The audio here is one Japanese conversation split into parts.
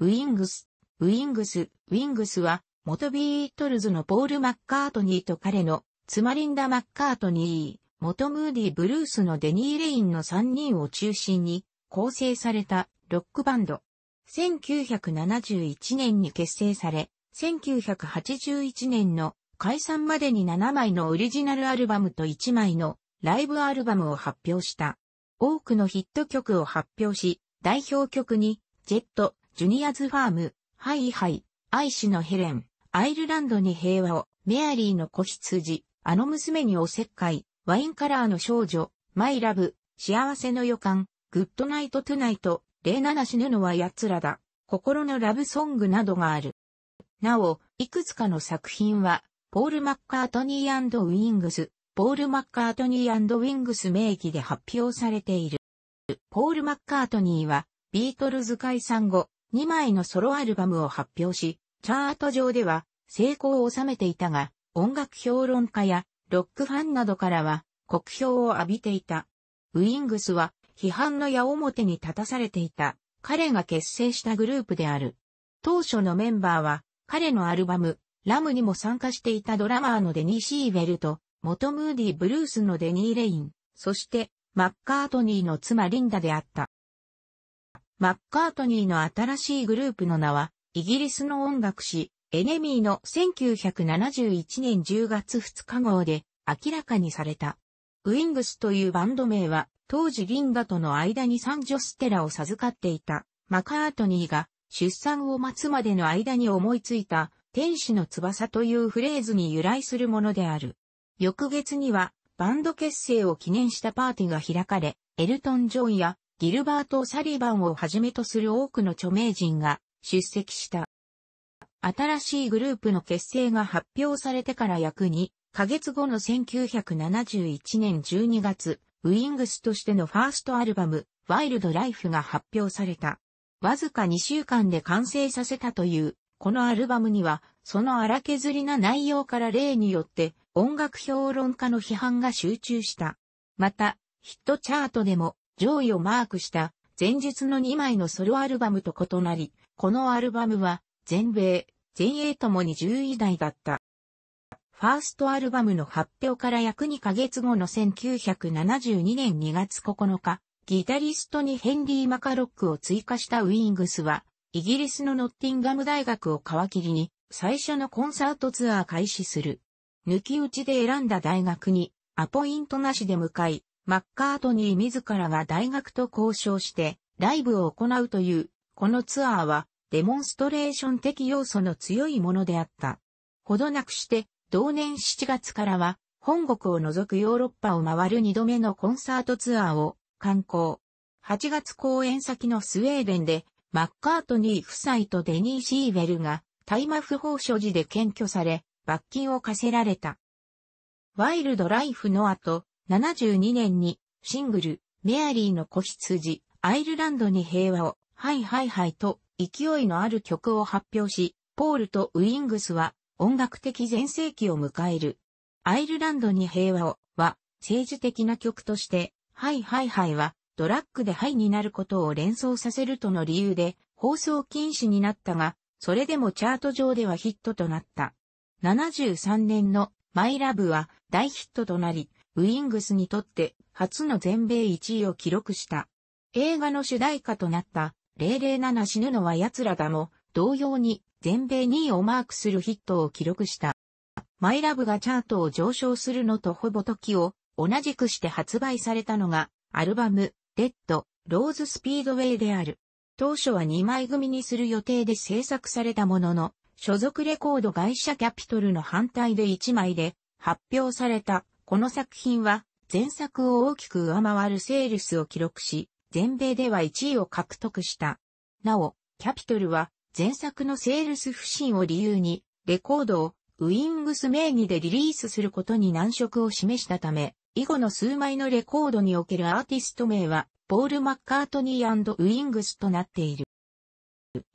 ウィングス、ウィングス、ウィングスは、元ビートルズのポール・マッカートニーと彼の、マリンダ・マッカートニー、元ムーディ・ブルースのデニー・レインの3人を中心に、構成された、ロックバンド。1971年に結成され、1981年の解散までに7枚のオリジナルアルバムと1枚のライブアルバムを発表した。多くのヒット曲を発表し、代表曲に、ジェット、ジュニアズファーム、ハイ、はイ愛しのヘレン、アイルランドに平和を、メアリーの子羊、あの娘におせっかい、ワインカラーの少女、マイラブ、幸せの予感、グッドナイトトゥナイト、レナナ死ぬのは奴らだ、心のラブソングなどがある。なお、いくつかの作品は、ポール・マッカートニーウィングス、ポール・マッカートニーウィングス名義で発表されている。ポール・マッカートニーは、ビートルズ解散後、2枚のソロアルバムを発表し、チャート上では成功を収めていたが、音楽評論家やロックファンなどからは酷評を浴びていた。ウィングスは批判の矢面に立たされていた彼が結成したグループである。当初のメンバーは彼のアルバムラムにも参加していたドラマーのデニー・シーベルと元ムーディ・ブルースのデニー・レイン、そしてマッカートニーの妻リンダであった。マッカートニーの新しいグループの名は、イギリスの音楽誌、エネミーの1971年10月2日号で明らかにされた。ウィングスというバンド名は、当時リンガとの間にサンジョステラを授かっていたマカートニーが出産を待つまでの間に思いついた天使の翼というフレーズに由来するものである。翌月にはバンド結成を記念したパーティーが開かれ、エルトン・ジョンやギルバート・サリバンをはじめとする多くの著名人が出席した。新しいグループの結成が発表されてから約2ヶ月後の1971年12月、ウィングスとしてのファーストアルバム、ワイルドライフが発表された。わずか2週間で完成させたという、このアルバムには、その荒削りな内容から例によって、音楽評論家の批判が集中した。また、ヒットチャートでも、上位をマークした前述の2枚のソロアルバムと異なり、このアルバムは全米、全英ともに10位台だった。ファーストアルバムの発表から約2ヶ月後の1972年2月9日、ギタリストにヘンリー・マカロックを追加したウィングスは、イギリスのノッティンガム大学を皮切りに、最初のコンサートツアー開始する。抜き打ちで選んだ大学に、アポイントなしで向かい、マッカートニー自らが大学と交渉してライブを行うという、このツアーはデモンストレーション的要素の強いものであった。ほどなくして、同年7月からは、本国を除くヨーロッパを回る2度目のコンサートツアーを観光。8月公演先のスウェーデンで、マッカートニー夫妻とデニー・シーベルが大麻不法所持で検挙され、罰金を課せられた。ワイルドライフの後、72年にシングル、メアリーの子羊、アイルランドに平和を、はいはいはいと勢いのある曲を発表し、ポールとウィングスは音楽的全盛期を迎える。アイルランドに平和をは政治的な曲として、はいはいはいはドラッグでハイになることを連想させるとの理由で放送禁止になったが、それでもチャート上ではヒットとなった。73年のマイラブは大ヒットとなり、ウィングスにとって初の全米1位を記録した。映画の主題歌となった007死ぬのは奴らだも同様に全米2位をマークするヒットを記録した。マイラブがチャートを上昇するのとほぼ時を同じくして発売されたのがアルバムレッド・ローズ・スピードウェイである。当初は2枚組にする予定で制作されたものの所属レコード会社キャピトルの反対で1枚で発表されたこの作品は前作を大きく上回るセールスを記録し、全米では1位を獲得した。なお、キャピトルは前作のセールス不振を理由に、レコードをウィングス名義でリリースすることに難色を示したため、以後の数枚のレコードにおけるアーティスト名は、ポール・マッカートニーウィングスとなっている。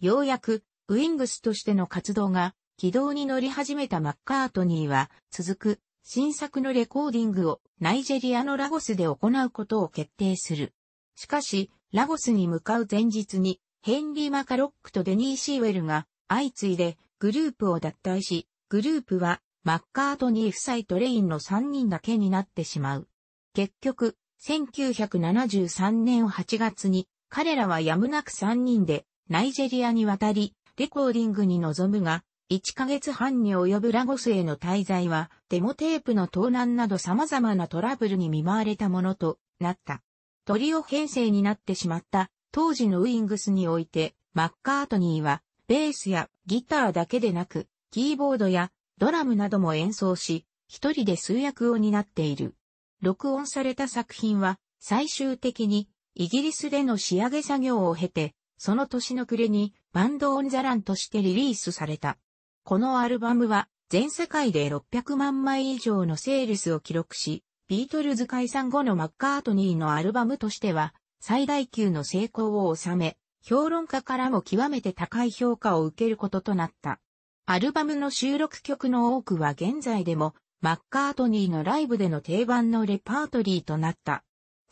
ようやく、ウィングスとしての活動が軌道に乗り始めたマッカートニーは、続く新作のレコーディングをナイジェリアのラゴスで行うことを決定する。しかし、ラゴスに向かう前日に、ヘンリー・マカロックとデニー・シーウェルが相次いでグループを脱退し、グループはマッカートニー夫妻とレインの3人だけになってしまう。結局、1973年8月に彼らはやむなく3人でナイジェリアに渡り、レコーディングに臨むが、1ヶ月半に及ぶラゴスへの滞在はデモテープの盗難など様々なトラブルに見舞われたものとなった。トリオ編成になってしまった当時のウィングスにおいて、マッカートニーはベースやギターだけでなく、キーボードやドラムなども演奏し、一人で数役を担っている。録音された作品は、最終的にイギリスでの仕上げ作業を経て、その年の暮れにバンドオンザランとしてリリースされた。このアルバムは全世界で600万枚以上のセールスを記録し、ビートルズ解散後のマッカートニーのアルバムとしては、最大級の成功を収め、評論家からも極めて高い評価を受けることとなった。アルバムの収録曲の多くは現在でも、マッカートニーのライブでの定番のレパートリーとなった。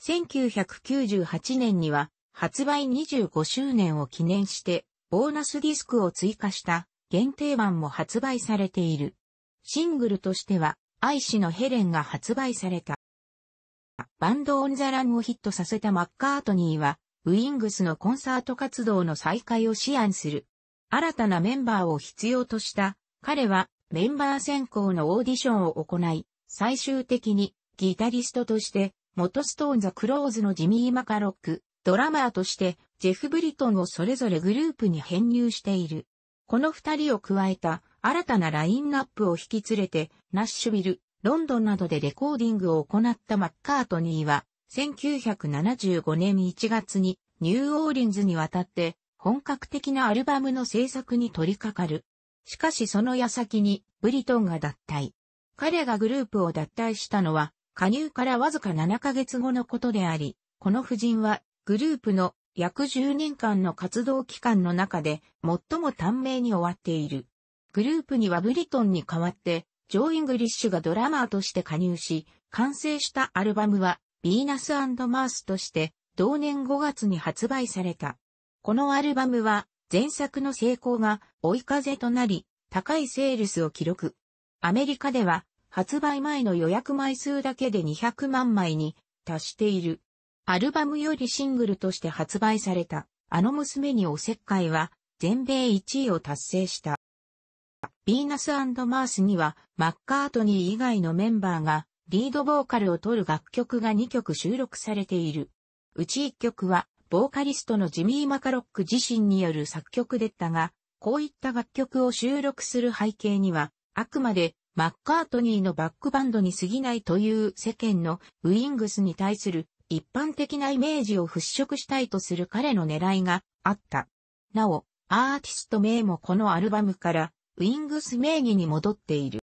1998年には、発売25周年を記念して、ボーナスディスクを追加した限定版も発売されている。シングルとしては、愛しのヘレンが発売された。バンドオンザランをヒットさせたマッカートニーは、ウィングスのコンサート活動の再開を支案する。新たなメンバーを必要とした、彼はメンバー選考のオーディションを行い、最終的にギタリストとして、元ストーンザクローズのジミー・マカロック、ドラマーとしてジェフ・ブリトンをそれぞれグループに編入している。この二人を加えた新たなラインナップを引き連れて、ナッシュビル、ロンドンなどでレコーディングを行ったマッカートニーは、1975年1月にニューオーリンズに渡って本格的なアルバムの制作に取り掛かる。しかしその矢先にブリトンが脱退。彼がグループを脱退したのは加入からわずか7ヶ月後のことであり、この夫人はグループの約10年間の活動期間の中で最も短命に終わっている。グループにはブリトンに代わって、ジョー・イングリッシュがドラマーとして加入し、完成したアルバムは、ビーナスマースとして、同年5月に発売された。このアルバムは、前作の成功が追い風となり、高いセールスを記録。アメリカでは、発売前の予約枚数だけで200万枚に達している。アルバムよりシングルとして発売された、あの娘におせっかいは、全米1位を達成した。ヴィーナスマースには、マッカートニー以外のメンバーが、リードボーカルを取る楽曲が2曲収録されている。うち1曲は、ボーカリストのジミー・マカロック自身による作曲でったが、こういった楽曲を収録する背景には、あくまでマッカートニーのバックバンドに過ぎないという世間のウィングスに対する一般的なイメージを払拭したいとする彼の狙いがあった。なお、アーティスト名もこのアルバムから、ウィングス名義に戻っている。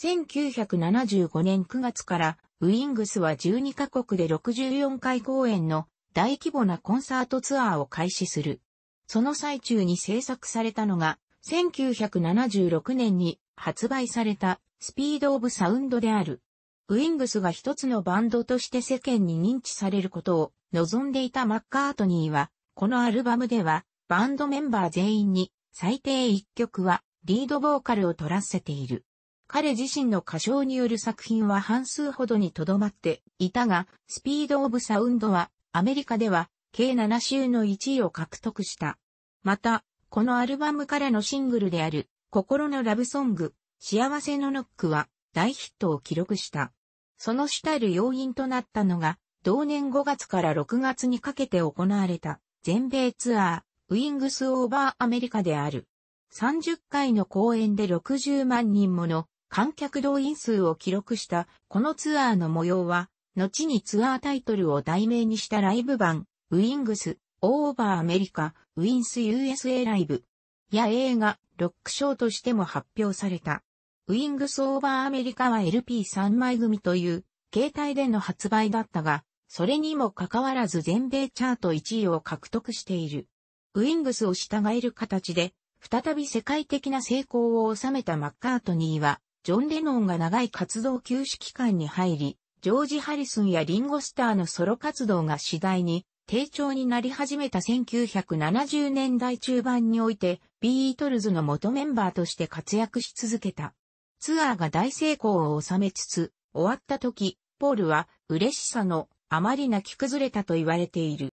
1975年9月から、ウィングスは12カ国で64回公演の大規模なコンサートツアーを開始する。その最中に制作されたのが、1976年に発売されたスピードオブサウンドである。ウィングスが一つのバンドとして世間に認知されることを望んでいたマッカートニーは、このアルバムでは、バンドメンバー全員に最低1曲はリードボーカルを取らせている。彼自身の歌唱による作品は半数ほどにとどまっていたが、スピードオブサウンドはアメリカでは計7週の1位を獲得した。また、このアルバムからのシングルである心のラブソング、幸せのノックは大ヒットを記録した。その主たる要因となったのが、同年5月から6月にかけて行われた全米ツアー、ウィングス・オーバー・アメリカである。30回の公演で60万人もの観客動員数を記録したこのツアーの模様は、後にツアータイトルを題名にしたライブ版、ウィングス、オーバーアメリカ、ウィンス USA ライブ、や映画、ロックショーとしても発表された。ウィングス・オーバー・アメリカは LP3 枚組という、携帯での発売だったが、それにもかかわらず全米チャート1位を獲得している。ウィングスを従える形で、再び世界的な成功を収めたマッカートニーは、ジョン・レノンが長い活動休止期間に入り、ジョージ・ハリスンやリンゴスターのソロ活動が次第に低調になり始めた1970年代中盤において、ビートルズの元メンバーとして活躍し続けた。ツアーが大成功を収めつつ、終わった時、ポールは嬉しさのあまり泣き崩れたと言われている。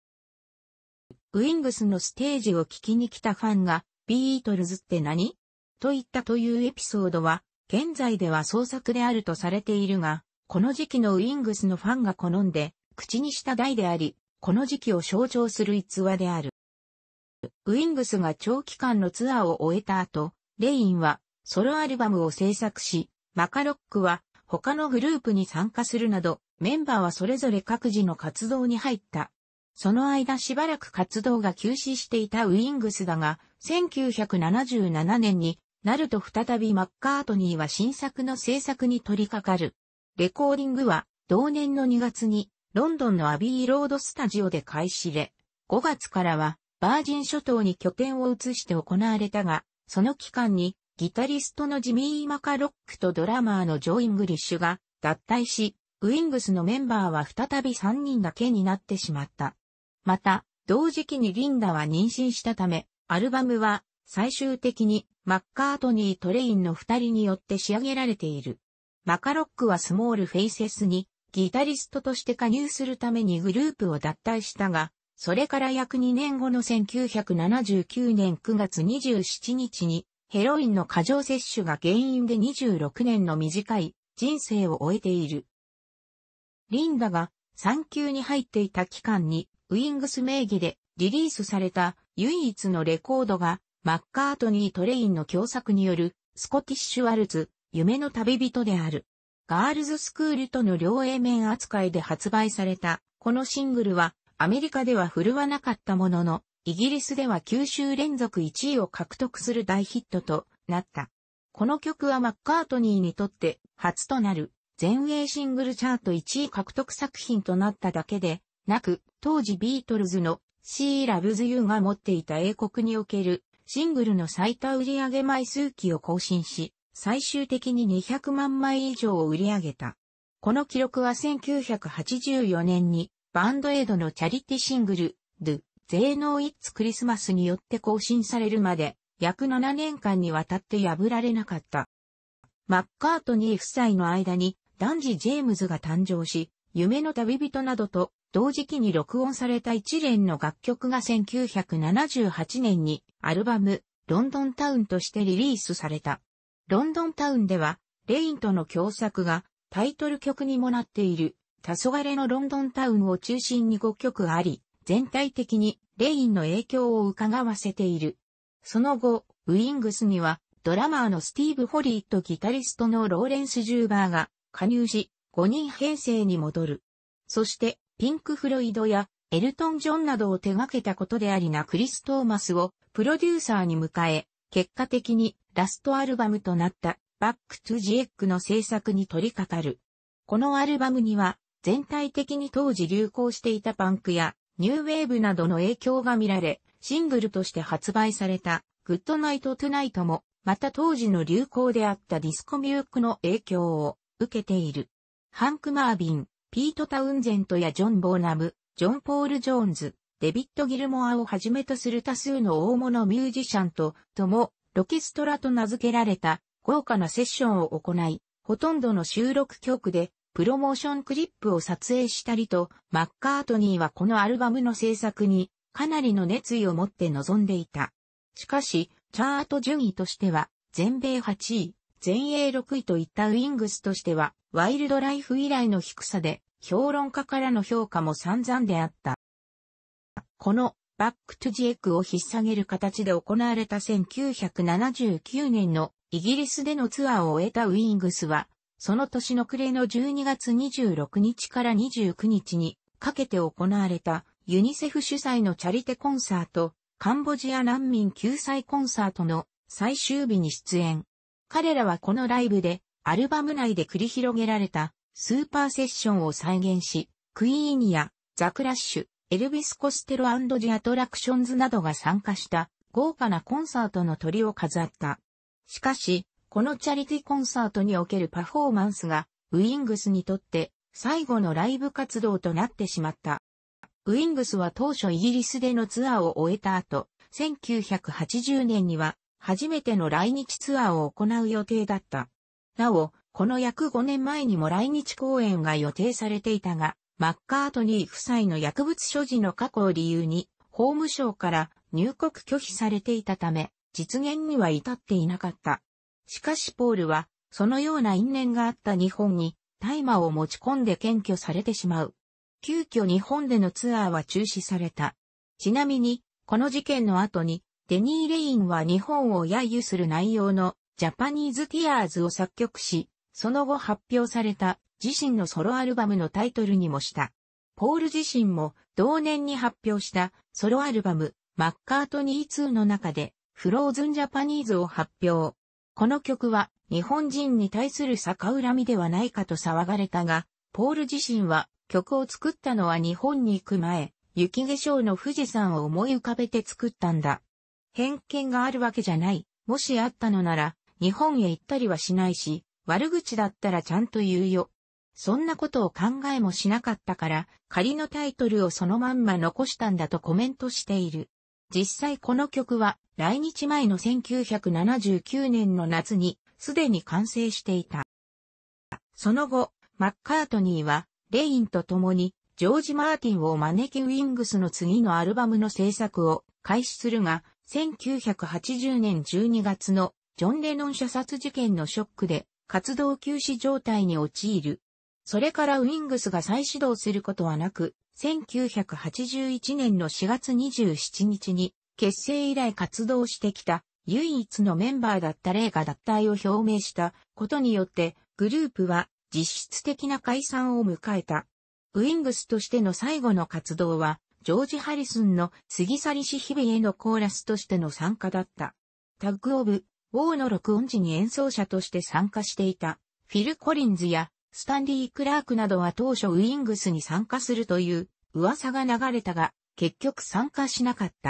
ウィングスのステージを聞きに来たファンが、ビートルズって何と言ったというエピソードは、現在では創作であるとされているが、この時期のウィングスのファンが好んで、口にした題であり、この時期を象徴する逸話である。ウィングスが長期間のツアーを終えた後、レインはソロアルバムを制作し、マカロックは他のグループに参加するなど、メンバーはそれぞれ各自の活動に入った。その間しばらく活動が休止していたウィングスだが、1977年になると再びマッカートニーは新作の制作に取り掛かる。レコーディングは同年の2月にロンドンのアビーロードスタジオで開始で、5月からはバージン諸島に拠点を移して行われたが、その期間にギタリストのジミー・マカロックとドラマーのジョ・イングリッシュが脱退し、ウィングスのメンバーは再び3人だけになってしまった。また、同時期にリンダは妊娠したため、アルバムは最終的にマッカートニー・トレインの2人によって仕上げられている。マカロックはスモール・フェイセスにギタリストとして加入するためにグループを脱退したが、それから約2年後の1979年9月27日にヘロインの過剰摂取が原因で26年の短い人生を終えている。リンダが産休に入っていた期間にウィングス名義でリリースされた唯一のレコードがマッカートニー・トレインの共作によるスコティッシュ・ワルツ、夢の旅人である。ガールズスクールとの両 A 面扱いで発売されたこのシングルはアメリカでは振るわなかったもののイギリスでは9週連続1位を獲得する大ヒットとなった。この曲はマッカートニーにとって初となる全英シングルチャート1位獲得作品となっただけでなく、当時ビートルズのシー・ラ Loves You が持っていた英国におけるシングルの最多売上枚数期を更新し、最終的に200万枚以上を売り上げた。この記録は1984年にバンドエイドのチャリティシングル、ドゥ・税ーイッツクリスマスによって更新されるまで、約7年間にわたって破られなかった。マッカートニー夫妻の間に、男児ジェームズが誕生し、夢の旅人などと同時期に録音された一連の楽曲が1978年にアルバムロンドンタウンとしてリリースされた。ロンドンタウンではレインとの共作がタイトル曲にもなっている黄昏のロンドンタウンを中心に5曲あり、全体的にレインの影響を伺わせている。その後、ウィングスにはドラマーのスティーブ・ホリーとギタリストのローレンス・ジューバーが加入し、5人編成に戻る。そして、ピンク・フロイドやエルトン・ジョンなどを手掛けたことでありなクリス・トーマスをプロデューサーに迎え、結果的にラストアルバムとなったバック・トゥ・ジ・エッグの制作に取り掛かる。このアルバムには全体的に当時流行していたパンクやニューウェーブなどの影響が見られ、シングルとして発売された、グッドナイトトゥナイトも、また当時の流行であったディスコミュークの影響を受けている。ハンク・マービン、ピート・タウンゼントやジョン・ボーナム、ジョン・ポール・ジョーンズ、デビット・ギルモアをはじめとする多数の大物ミュージシャンと、とも、ロケストラと名付けられた豪華なセッションを行い、ほとんどの収録曲でプロモーションクリップを撮影したりと、マッカートニーはこのアルバムの制作にかなりの熱意を持って臨んでいた。しかし、チャート順位としては、全米8位、全英6位といったウィングスとしては、ワイルドライフ以来の低さで、評論家からの評価も散々であった。この、バックトゥジエックを引っ下げる形で行われた1979年のイギリスでのツアーを終えたウィングスは、その年の暮れの12月26日から29日にかけて行われたユニセフ主催のチャリテコンサート、カンボジア難民救済コンサートの最終日に出演。彼らはこのライブでアルバム内で繰り広げられたスーパーセッションを再現し、クイーンア、ザ・クラッシュ、エルビス・コステロジアトラクションズなどが参加した豪華なコンサートの鳥を飾った。しかし、このチャリティコンサートにおけるパフォーマンスが、ウィングスにとって最後のライブ活動となってしまった。ウィングスは当初イギリスでのツアーを終えた後、1980年には初めての来日ツアーを行う予定だった。なお、この約5年前にも来日公演が予定されていたが、マッカートニー夫妻の薬物所持の過去を理由に、法務省から入国拒否されていたため、実現には至っていなかった。しかしポールは、そのような因縁があった日本に、大麻を持ち込んで検挙されてしまう。急遽日本でのツアーは中止された。ちなみに、この事件の後に、デニー・レインは日本を揶揄する内容のジャパニーズ・ティアーズを作曲し、その後発表された自身のソロアルバムのタイトルにもした。ポール自身も同年に発表したソロアルバムマッカートニー2の中でフローズン・ジャパニーズを発表。この曲は日本人に対する逆恨みではないかと騒がれたが、ポール自身は曲を作ったのは日本に行く前、雪化粧の富士山を思い浮かべて作ったんだ。偏見があるわけじゃない。もしあったのなら、日本へ行ったりはしないし、悪口だったらちゃんと言うよ。そんなことを考えもしなかったから、仮のタイトルをそのまんま残したんだとコメントしている。実際この曲は来日前の1979年の夏にすでに完成していた。その後、マッカートニーはレインと共にジョージ・マーティンを招きウィングスの次のアルバムの制作を開始するが、1980年12月のジョン・レノン射殺事件のショックで活動休止状態に陥る。それからウィングスが再始動することはなく、1981年の4月27日に結成以来活動してきた唯一のメンバーだったレイが脱退を表明したことによってグループは実質的な解散を迎えた。ウィングスとしての最後の活動はジョージ・ハリスンの過ぎ去りし日々へのコーラスとしての参加だった。タッグ・オブ・ウォーの録音時に演奏者として参加していたフィル・コリンズやスタンリー・クラークなどは当初ウィングスに参加するという噂が流れたが結局参加しなかった。